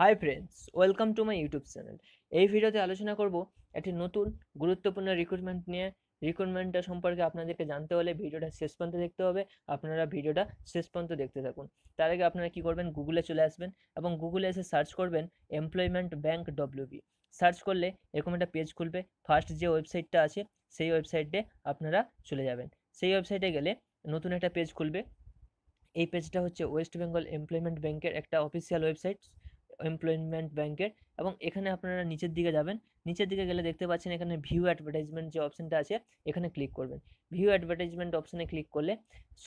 high friends welcome to my YouTube channel এই ভিডিওতে আলোচনা করব একটি নতুন গুরুত্বপূর্ণ রিক্রুটমেন্ট নিয়ে রিক্রুটমেন্টটা সম্পর্কে আপনাদেরকে জানতে হলে ভিডিওটা শেষ পর্যন্ত দেখতে হবে আপনারা ভিডিওটা শেষ পর্যন্ত দেখতে থাকুন তার আগে আপনারা কী করবেন গুগলে চলে আসবেন এবং গুগলে এসে সার্চ করবেন এমপ্লয়মেন্ট ব্যাঙ্ক ডব্লিউবি সার্চ করলে এরকম একটা পেজ খুলবে ফার্স্ট যে ওয়েবসাইটটা আছে সেই ওয়েবসাইটে আপনারা চলে যাবেন সেই ওয়েবসাইটে গেলে নতুন একটা পেজ খুলবে এই পেজটা হচ্ছে ওয়েস্ট বেঙ্গল এমপ্লয়মেন্ট ব্যাঙ্কের একটা অফিসিয়াল ওয়েবসাইট এমপ্লয়মেন্ট ব্যাংকের এবং এখানে আপনারা নিচের দিকে যাবেন নিচের দিকে গেলে দেখতে পাচ্ছেন এখানে ভিউ অ্যাডভার্টাইজমেন্ট যে অপশানটা আছে এখানে ক্লিক করবেন ভিউ অ্যাডভার্টাইজমেন্ট অপশানে ক্লিক করলে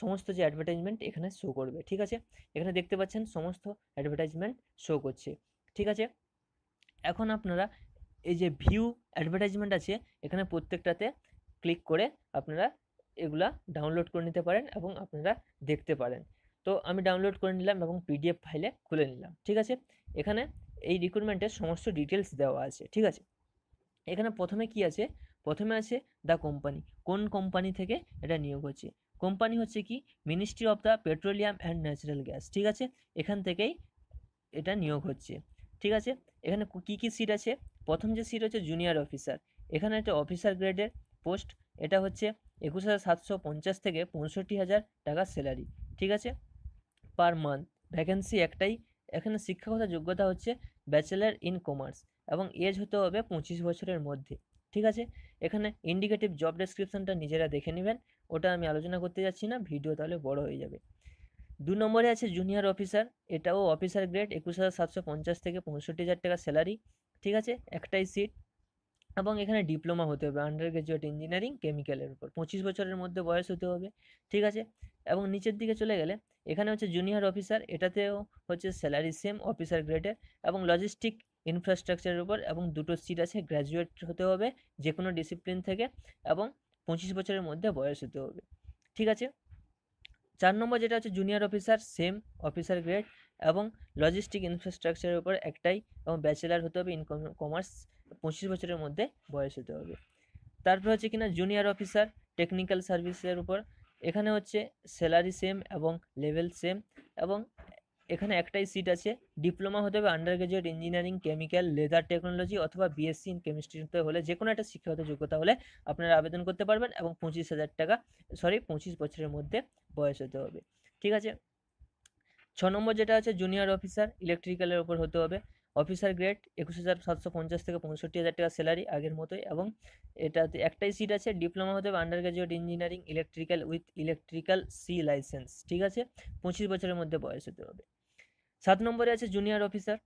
সমস্ত যে অ্যাডভার্টাইজমেন্ট এখানে শো করবে ঠিক আছে এখানে দেখতে পাচ্ছেন সমস্ত অ্যাডভার্টাইজমেন্ট শো করছে ঠিক আছে এখন আপনারা এই যে ভিউ অ্যাডভার্টাইজমেন্ট আছে এখানে প্রত্যেকটাতে ক্লিক করে আপনারা এগুলা ডাউনলোড করে নিতে পারেন এবং আপনারা দেখতে পারেন তো আমি ডাউনলোড করে নিলাম এবং পিডিএফ ফাইলে খুলে নিলাম ঠিক আছে এখানে এই রিক্রুটমেন্টের সমস্ত ডিটেলস দেওয়া আছে ঠিক আছে এখানে প্রথমে কি আছে প্রথমে আছে দ্য কোম্পানি কোন কোম্পানি থেকে এটা নিয়োগ হচ্ছে কোম্পানি হচ্ছে কি ministry of the petroleum and natural gas ঠিক আছে এখান থেকেই এটা নিয়োগ হচ্ছে ঠিক আছে এখানে কি কি সিট আছে প্রথম যে সিট হচ্ছে জুনিয়র অফিসার এখানে একটা অফিসার গ্রেডের পোস্ট এটা হচ্ছে একুশ হাজার সাতশো পঞ্চাশ থেকে পঁয়ষট্টি হাজার টাকা স্যালারি ঠিক আছে পার মান্থ ভ্যাকেন্সি একটাই এখানে শিক্ষাগত যোগ্যতা হচ্ছে ব্যাচেলার ইন কমার্স এবং এজ হতে হবে পঁচিশ বছরের মধ্যে ঠিক আছে এখানে ইন্ডিকেটিভ জব ডেসক্রিপশানটা নিজেরা দেখে নেবেন ওটা আমি আলোচনা করতে যাচ্ছি না ভিডিও তাহলে বড় হয়ে যাবে দু নম্বরে আছে জুনিয়র অফিসার এটাও অফিসার গ্রেড একুশ হাজার সাতশো পঞ্চাশ থেকে পঁয়ষট্টি হাজার টাকা স্যালারি ঠিক আছে একটাই সিট এবং এখানে ডিপ্লোমা হতে হবে আন্ডার গ্রাজুয়েট ইঞ্জিনিয়ারিং কেমিক্যালের উপর পঁচিশ বছরের মধ্যে বয়স হতে হবে ঠিক আছে এবং নিচের দিকে চলে গেলে এখানে হচ্ছে জুনিয়র অফিসার এটাতেও হচ্ছে স্যালারি সেম অফিসার গ্রেডের এবং লজিস্টিক ইনফ্রাস্ট্রাকচারের উপর এবং দুটো সিট আছে গ্র্যাজুয়েট হতে হবে যে কোনো ডিসিপ্লিন থেকে এবং পঁচিশ বছরের মধ্যে বয়স হতে হবে ঠিক আছে চার নম্বর যেটা হচ্ছে junior officer same officer grade এবং লজিস্টিক ইনফ্রাস্ট্রাকচারের উপর একটাই এবং ব্যাচেলার হতে হবে ইন কমার্স পঁচিশ বছরের মধ্যে বয়স হতে হবে তারপর হচ্ছে কিনা জুনিয়র অফিসার টেকনিক্যাল সার্ভিসের উপর এখানে হচ্ছে স্যালারি সেম এবং লেভেল সেম এবং এখানে একটাই সিট আছে ডিপ্লোমা হতে হবে under graduate engineering chemical leather technology অথবা বিএসসি ইন কেমিস্ট্রিতে হলে যে কোনো একটা শিক্ষাগত যোগ্যতা হলে আপনারা আবেদন করতে পারবেন এবং পঁচিশ হাজার টাকা সরি পঁচিশ বছরের মধ্যে বয়স হতে হবে ঠিক আছে ছ নম্বর যেটা আছে জুনিয়র অফিসার ইলেকট্রিক্যালের ওপর হতে হবে অফিসার গ্রেড একুশ হাজার সাতশো পঞ্চাশ থেকে পঁয়ষট্টি হাজার টাকা স্যালারি আগের মতোই এবং এটাতে একটাই সিট আছে ডিপ্লোমা হতে হবে under graduate engineering electrical with electrical C licence ঠিক আছে পঁচিশ বছরের মধ্যে বয়স হতে হবে সাত নম্বরে আছে জুনিয়র অফিসার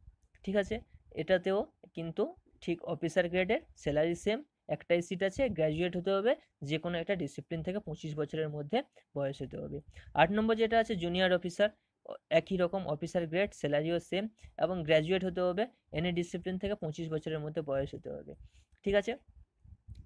ঠিক আছে এটাতেও কিন্তু ঠিক অফিসার গ্রেডের স্যালারি সেম একটাই সিট আছে গ্র্যাজুয়েট হতে হবে যে কোনো একটা ডিসিপ্লিন থেকে পঁচিশ বছরের মধ্যে বয়স হতে হবে আট নম্বর যেটা আছে জুনিয়র অফিসার একই রকম অফিসার গ্রেড স্যালারিও সেম এবং গ্র্যাজুয়েট হতে হবে এনএ ডিসিপ্লিন থেকে পঁচিশ বছরের মধ্যে বয়স হতে হবে ঠিক আছে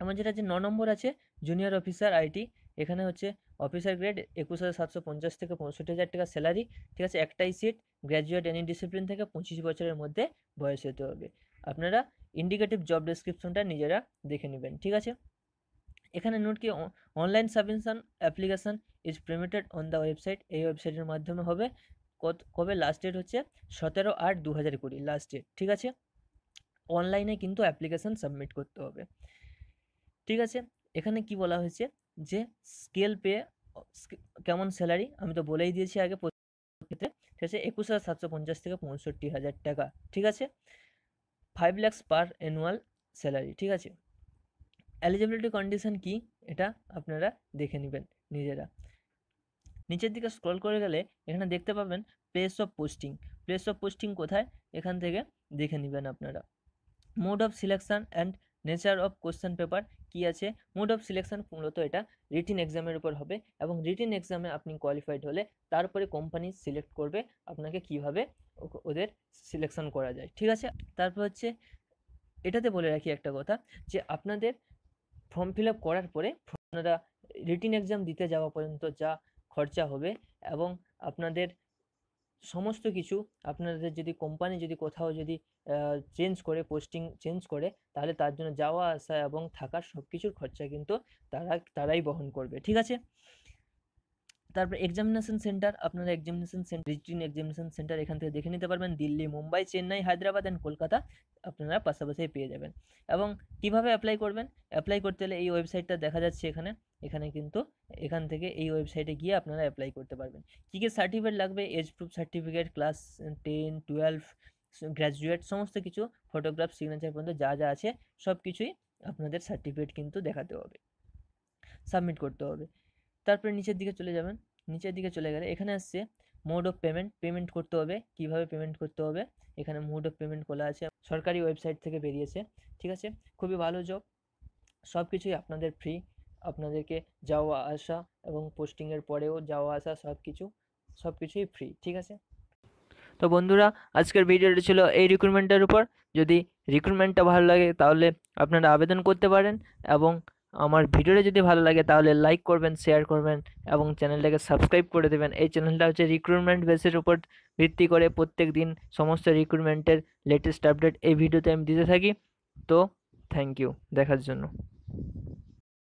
আমার যেটা যে ন নম্বর আছে জুনিয়র অফিসার আইটি এখানে হচ্ছে অফিসার গ্রেড একুশ হাজার সাতশো পঞ্চাশ থেকে পঁয়ষট্টি হাজার টাকা স্যালারি ঠিক আছে একটাই সিট গ্র্যাজুয়েট এনি ডিসিপ্লিন থেকে পঁচিশ বছরের মধ্যে বয়স হতে হবে আপনারা ইন্ডিকেটিভ জব ডেসক্রিপশনটা নিজেরা দেখে নেবেন ঠিক আছে এখানে নোট কি online submission application is permitted on the website এই ওয়েবসাইটের মাধ্যমে হবে কত কবে লাস্ট ডেট হচ্ছে সতেরো আট দু হাজার কুড়ি লাস্ট ডেট ঠিক আছে অনলাইনে কিন্তু অ্যাপ্লিকেশান সাবমিট করতে হবে ঠিক আছে এখানে কি বলা হয়েছে যে স্কেল পে কেমন স্যালারি আমি তো বলেই দিয়েছি আগে ক্ষেত্রে ঠিক আছে একুশ হাজার সাতশো পঞ্চাশ থেকে পঁয়ষট্টি হাজার টাকা ঠিক আছে five lakhs per annual salary ঠিক আছে এলিজিবিলিটি কন্ডিশন কি এটা আপনারা দেখে নেবেন নিজেরা নিচের দিকে স্ক্রল করে গেলে এখানে দেখতে পাবেন place of posting place of posting কোথায় এখান থেকে দেখে নেবেন আপনারা mode of selection and nature of question paper কি আছে মোড অফ সিলেকশান মূলত এটা রিটিন এক্সামের উপর হবে এবং রিটিন এক্সামে আপনি কোয়ালিফাইড হলে তারপরে কোম্পানি সিলেক্ট করবে আপনাকে কিভাবে ওদের সিলেকশন করা যায় ঠিক আছে তারপর হচ্ছে এটাতে বলে রাখি একটা কথা যে আপনাদের ফর্ম ফিল আপ করার পরে আপনারা রিটিন এক্সাম দিতে যাওয়া পর্যন্ত যা খরচা হবে এবং আপনাদের সমস্ত কিছু আপনাদের যদি কোম্পানি যদি কোথাও যদি চেঞ্জ করে পোস্টিং চেঞ্জ করে তাহলে তার জন্য যাওয়া আসা এবং থাকার সব কিছুর খরচা কিন্তু তারা তারাই বহন করবে ঠিক আছে তারপর এক্সামিনেশন সেন্টার আপনারা examination centre region examination centre এখান থেকে দেখে নিতে পারবেন দিল্লি মুম্বাই চেন্নাই হায়দ্রাবাদ অ্যান্ড কলকাতা আপনারা পাশাপাশি পেয়ে যাবেন এবং কিভাবে অ্যাপ্লাই করবেন অ্যাপ্লাই করতে হলে এই ওয়েবসাইটটা দেখা যাচ্ছে এখানে এখানে কিন্তু এখান থেকে এই ওয়েবসাইটে গিয়ে আপনারা অ্যাপ্লাই করতে পারবেন কী কী সার্টিফিকেট লাগবে age proof certificate class ten twelve graduate সমস্ত কিছু ফটোগ্রাফ সিগনেচার পর্যন্ত যা যা আছে সব কিছুই আপনাদের সার্টিফিকেট কিন্তু দেখাতে হবে সাবমিট করতে হবে তারপরে নিচের দিকে চলে যাবেন নিচের দিকে চলে গেলে এখানে আসছে মোড অফ পেমেন্ট পেমেন্ট করতে হবে কিভাবে পেমেন্ট করতে হবে এখানে মোড অফ পেমেন্ট খোলা আছে সরকারি ওয়েবসাইট থেকে বেরিয়েছে ঠিক আছে খুবই ভালো জব সব কিছুই আপনাদের ফ্রি আপনাদেরকে যাওয়া আসা এবং পোস্টিংয়ের পরেও যাওয়া আসা সব কিছু সব কিছুই ফ্রি ঠিক আছে তো বন্ধুরা আজকের ভিডিওটি ছিল এই রিক্রুটমেন্টের উপর যদি রিক্রুটমেন্টটা ভালো লাগে তাহলে আপনারা আবেদন করতে পারেন এবং আমার ভিডিওটা যদি ভালো লাগে তাহলে লাইক করবেন শেয়ার করবেন এবং চ্যানেলটাকে সাবস্ক্রাইব করে দেবেন এই চ্যানেলটা হচ্ছে রিক্রুটমেন্ট বেসের উপর ভিত্তি করে প্রত্যেক দিন সমস্ত রিক্রুটমেন্টের লেটেস্ট আপডেট এই ভিডিওতে আমি দিতে থাকি তো থ্যাংক ইউ দেখার জন্য